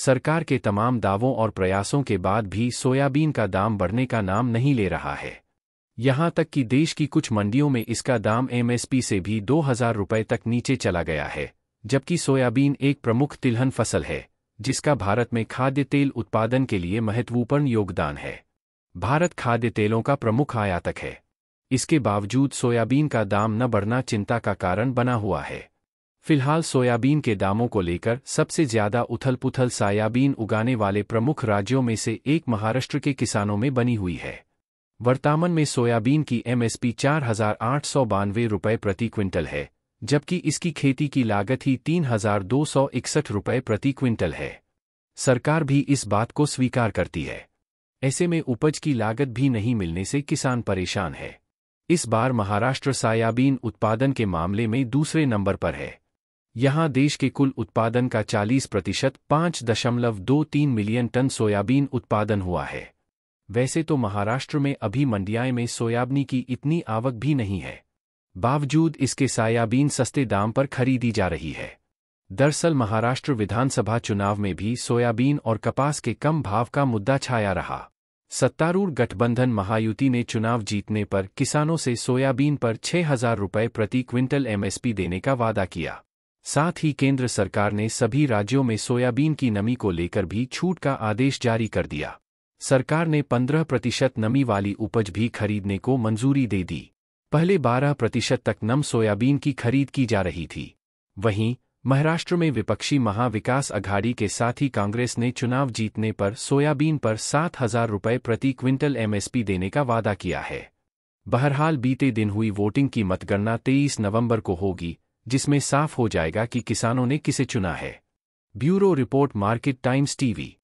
सरकार के तमाम दावों और प्रयासों के बाद भी सोयाबीन का दाम बढ़ने का नाम नहीं ले रहा है यहां तक कि देश की कुछ मंडियों में इसका दाम एमएसपी से भी दो हजार रुपये तक नीचे चला गया है जबकि सोयाबीन एक प्रमुख तिलहन फसल है जिसका भारत में खाद्य तेल उत्पादन के लिए महत्वपूर्ण योगदान है भारत खाद्य तेलों का प्रमुख आयातक है इसके बावजूद सोयाबीन का दाम न बढ़ना चिंता का कारण बना हुआ है फिलहाल सोयाबीन के दामों को लेकर सबसे ज्यादा उथल पुथल सायाबीन उगाने वाले प्रमुख राज्यों में से एक महाराष्ट्र के किसानों में बनी हुई है वर्तमान में सोयाबीन की एमएसपी चार हजार आठ सौ बानवे रुपये प्रति क्विंटल है जबकि इसकी खेती की लागत ही तीन हजार दो सौ इकसठ रुपये प्रति क्विंटल है सरकार भी इस बात को स्वीकार करती है ऐसे में उपज की लागत भी नहीं मिलने से किसान परेशान है इस बार महाराष्ट्र सायाबीन उत्पादन के मामले में दूसरे नंबर पर है यहाँ देश के कुल उत्पादन का 40 प्रतिशत पाँच दशमलव दो तीन मिलियन टन सोयाबीन उत्पादन हुआ है वैसे तो महाराष्ट्र में अभी मंडियाएं में सोयाबीनी की इतनी आवक भी नहीं है बावजूद इसके सोयाबीन सस्ते दाम पर खरीदी जा रही है दरअसल महाराष्ट्र विधानसभा चुनाव में भी सोयाबीन और कपास के कम भाव का मुद्दा छाया रहा सत्तारूढ़ गठबंधन महायुति ने चुनाव जीतने पर किसानों से सोयाबीन पर छह हजार रुपये प्रति क्विंटल एमएसपी देने का वादा किया साथ ही केंद्र सरकार ने सभी राज्यों में सोयाबीन की नमी को लेकर भी छूट का आदेश जारी कर दिया सरकार ने 15 प्रतिशत नमी वाली उपज भी खरीदने को मंजूरी दे दी पहले 12 प्रतिशत तक नम सोयाबीन की खरीद की जा रही थी वहीं महाराष्ट्र में विपक्षी महाविकास अघाड़ी के साथ ही कांग्रेस ने चुनाव जीतने पर सोयाबीन पर सात हजार रुपये प्रति क्विंटल एमएसपी देने का वादा किया है बहरहाल बीते दिन हुई वोटिंग की मतगणना 23 नवंबर को होगी जिसमें साफ हो जाएगा कि किसानों ने किसे चुना है bureau report market times TV